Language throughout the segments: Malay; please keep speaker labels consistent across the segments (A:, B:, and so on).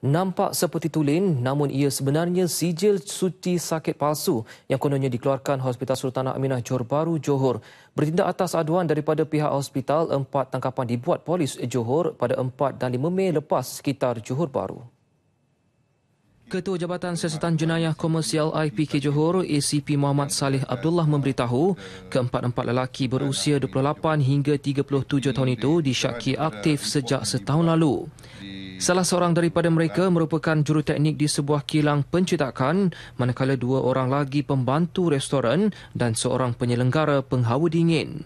A: nampak seperti tulen namun ia sebenarnya sijil suci sakit palsu yang kononnya dikeluarkan Hospital Sultanah Aminah Johor Bahru Johor. Bertindak atas aduan daripada pihak hospital, empat tangkapan dibuat polis Johor pada 4 dan 5 Mei lepas sekitar Johor Bahru. Ketua Jabatan Siasatan Jenayah Komersial IPK Johor, ACP Muhammad Saleh Abdullah memberitahu, keempat-empat lelaki berusia 28 hingga 37 tahun itu disyaki aktif sejak setahun lalu. Salah seorang daripada mereka merupakan juruteknik di sebuah kilang pencetakan, manakala dua orang lagi pembantu restoran dan seorang penyelenggara penghawa dingin.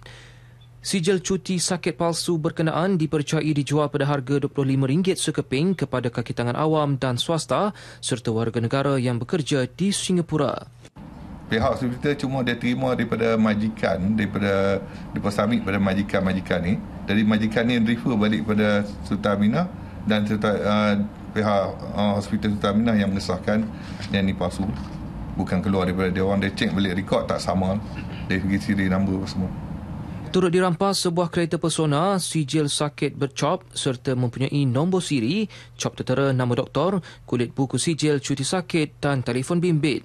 A: Sijil cuti sakit palsu berkenaan dipercayai dijual pada harga RM25 sekeping kepada kakitangan awam dan swasta serta warga negara yang bekerja di Singapura.
B: Pihak kita cuma dia terima daripada majikan, daripada dia pada majikan-majikan ni. Dari majikan ni refer balik kepada Sultan Aminah dan cerita uh, pihak uh, hospital Sultan yang mengesahkan dia ni palsu bukan keluar daripada dia orang dia cek balik rekod tak sama dia pergi siri nombor semua Turut dirampas sebuah
A: kereta persona, sijil sakit bercop serta mempunyai nombor siri, cop tertera nama doktor, kulit buku sijil cuti sakit dan telefon bimbit.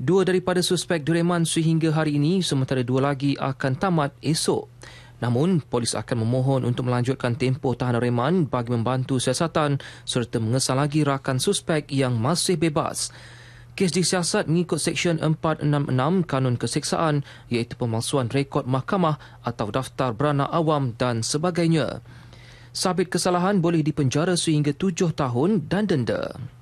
A: Dua daripada suspek direman sehingga hari ini, sementara dua lagi akan tamat esok. Namun, polis akan memohon untuk melanjutkan tempoh tahanan reman bagi membantu siasatan serta mengesal lagi rakan suspek yang masih bebas. Kes disiasat mengikut Seksyen 466 Kanun Keseksaan iaitu pemalsuan rekod mahkamah atau daftar beranak awam dan sebagainya. Sabit kesalahan boleh dipenjara sehingga tujuh tahun dan denda.